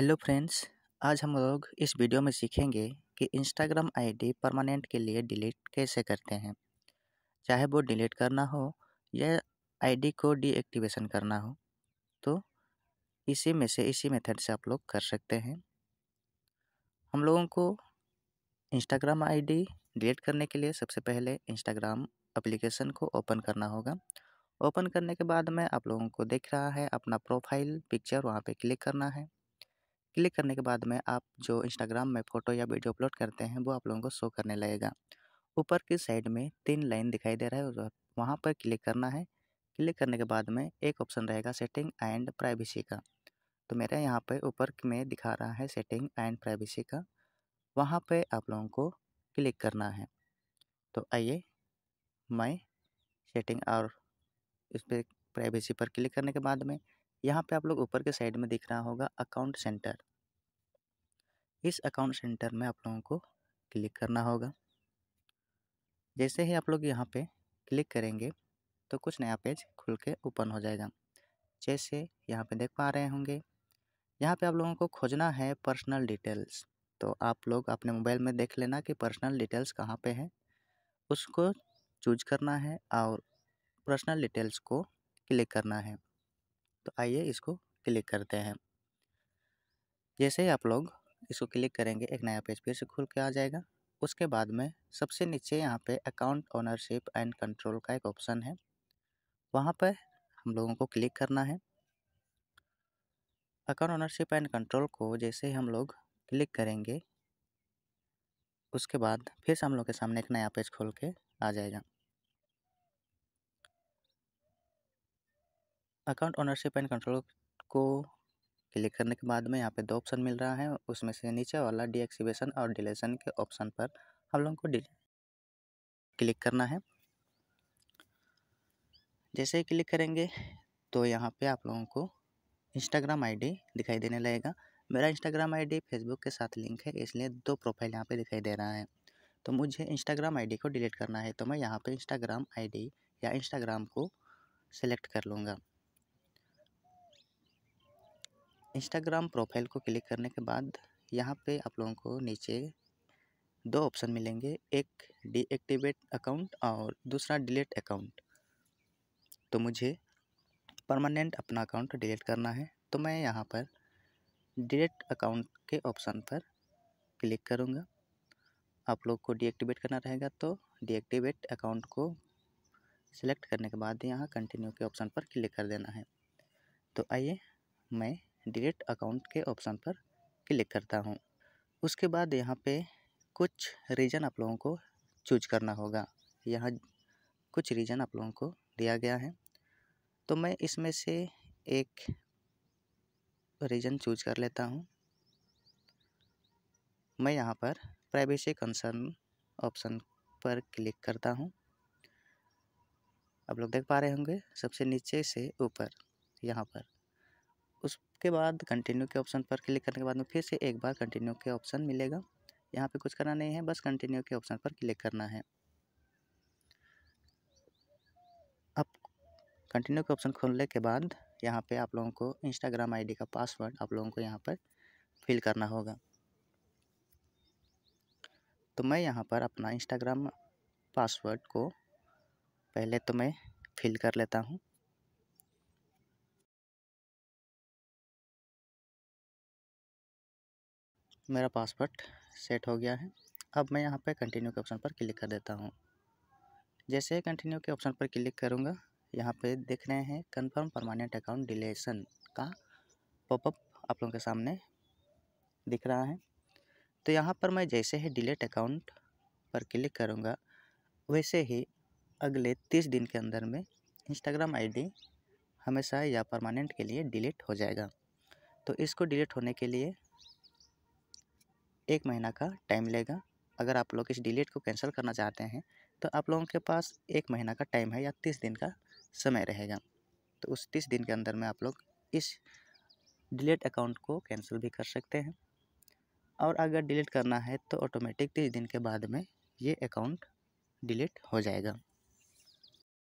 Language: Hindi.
हेलो फ्रेंड्स आज हम लोग इस वीडियो में सीखेंगे कि इंस्टाग्राम आईडी परमानेंट के लिए डिलीट कैसे करते हैं चाहे वो डिलीट करना हो या आईडी को डीएक्टिवेशन करना हो तो इसी में से इसी मेथड से आप लोग कर सकते हैं हम लोगों को इंस्टाग्राम आईडी डिलीट करने के लिए सबसे पहले इंस्टाग्राम अप्लीकेशन को ओपन करना होगा ओपन करने के बाद में आप लोगों को देख रहा है अपना प्रोफाइल पिक्चर वहाँ पर क्लिक करना है क्लिक करने के बाद में आप जो इंस्टाग्राम में फ़ोटो या वीडियो अपलोड करते हैं वो आप लोगों को शो करने लगेगा ऊपर की साइड में तीन लाइन दिखाई दे रहा है वहाँ पर क्लिक करना है क्लिक करने के बाद में एक ऑप्शन रहेगा सेटिंग एंड प्राइवेसी का तो मेरे यहाँ पर ऊपर में दिखा रहा है सेटिंग एंड प्राइवेसी का वहाँ पर आप लोगों को क्लिक करना है तो आइए मैं सेटिंग और इस पर प्राइवेसी पर क्लिक करने के बाद में यहाँ पे आप लोग ऊपर के साइड में दिख रहा होगा अकाउंट सेंटर इस अकाउंट सेंटर में आप लोगों को क्लिक करना होगा जैसे ही आप लोग यहाँ पे क्लिक करेंगे तो कुछ नया पेज खुल के ओपन हो जाएगा जैसे यहाँ पे देख पा रहे होंगे यहाँ पे आप लोगों को खोजना है पर्सनल डिटेल्स तो आप लोग अपने मोबाइल में देख लेना कि पर्सनल डिटेल्स कहाँ पे हैं उसको चूज करना है और पर्सनल डिटेल्स को क्लिक करना है तो आइए इसको क्लिक करते हैं जैसे ही आप लोग इसको क्लिक करेंगे एक नया पेज फिर से खुल के आ जाएगा उसके बाद में सबसे नीचे यहाँ पे अकाउंट ओनरशिप एंड कंट्रोल का एक ऑप्शन है वहाँ पर हम लोगों को क्लिक करना है अकाउंट ओनरशिप एंड कंट्रोल को जैसे ही हम लोग क्लिक करेंगे उसके बाद फिर से हम लोग के सामने एक नया पेज खोल के आ जाएगा अकाउंट ओनरशिप एंड कंट्रोल को क्लिक करने के बाद में यहाँ पे दो ऑप्शन मिल रहा है उसमें से नीचे वाला डीएक्टिवेशन और डिलेशन के ऑप्शन पर हम लोगों को क्लिक करना है जैसे ही क्लिक करेंगे तो यहाँ पे आप लोगों को इंस्टाग्राम आईडी दिखाई देने लगेगा मेरा इंस्टाग्राम आईडी फेसबुक के साथ लिंक है इसलिए दो प्रोफाइल यहाँ पे दिखाई दे रहा है तो मुझे इंस्टाग्राम आईडी को डिलीट करना है तो मैं यहाँ पे इंस्टाग्राम आईडी या इंस्टाग्राम को सिलेक्ट कर लूँगा इंस्टाग्राम प्रोफाइल को क्लिक करने के बाद यहाँ पे आप लोगों को नीचे दो ऑप्शन मिलेंगे एक डीएक्टिवेट अकाउंट और दूसरा डिलीट अकाउंट तो मुझे परमानेंट अपना अकाउंट डिलीट करना है तो मैं यहाँ पर डिलीट अकाउंट के ऑप्शन पर क्लिक करूँगा आप लोग को डीएक्टिवेट करना रहेगा तो डीएक्टिवेट अकाउंट को सिलेक्ट करने के बाद यहाँ कंटिन्यू के ऑप्शन पर क्लिक कर देना है तो आइए मैं डिरेक्ट अकाउंट के ऑप्शन पर क्लिक करता हूँ उसके बाद यहाँ पे कुछ रीजन आप लोगों को चूज करना होगा यहाँ कुछ रीजन आप लोगों को दिया गया है तो मैं इसमें से एक रीजन चूज कर लेता हूँ मैं यहाँ पर प्राइवेसी कंसर्न ऑप्शन पर क्लिक करता हूँ आप लोग देख पा रहे होंगे सबसे नीचे से ऊपर यहाँ पर उसके बाद कंटिन्यू के ऑप्शन पर क्लिक करने के बाद में फिर से एक बार कंटिन्यू के ऑप्शन मिलेगा यहाँ पे कुछ करना नहीं है बस कंटिन्यू के ऑप्शन पर क्लिक करना है अब कंटिन्यू के ऑप्शन खोलने के बाद यहाँ पे आप लोगों को इंस्टाग्राम आईडी का पासवर्ड आप लोगों को यहाँ पर फिल करना होगा तो मैं यहाँ पर अपना इंस्टाग्राम पासवर्ड को पहले तो मैं फिल कर लेता हूँ मेरा पासवर्ड सेट हो गया है अब मैं यहाँ पर कंटिन्यू के ऑप्शन पर क्लिक कर देता हूँ जैसे कंटिन्यू के ऑप्शन पर क्लिक करूँगा यहाँ पे देख रहे हैं कंफर्म परमानेंट अकाउंट डिलेशन का पॉपअप आप लोगों के सामने दिख रहा है तो यहाँ पर मैं जैसे ही डिलेट अकाउंट पर क्लिक करूँगा वैसे ही अगले तीस दिन के अंदर में इंस्टाग्राम आईडी हमेशा या परमानेंट के लिए डिलीट हो जाएगा तो इसको डिलीट होने के लिए एक महीना का टाइम लेगा अगर आप लोग इस डिलीट को कैंसिल करना चाहते हैं तो आप लोगों के पास एक महीना का टाइम है या तीस दिन का समय रहेगा तो उस तीस दिन के अंदर में आप लोग इस डिलीट अकाउंट को कैंसिल भी कर सकते हैं और अगर डिलीट करना है तो ऑटोमेटिक तीस दिन के बाद में ये अकाउंट डिलीट हो जाएगा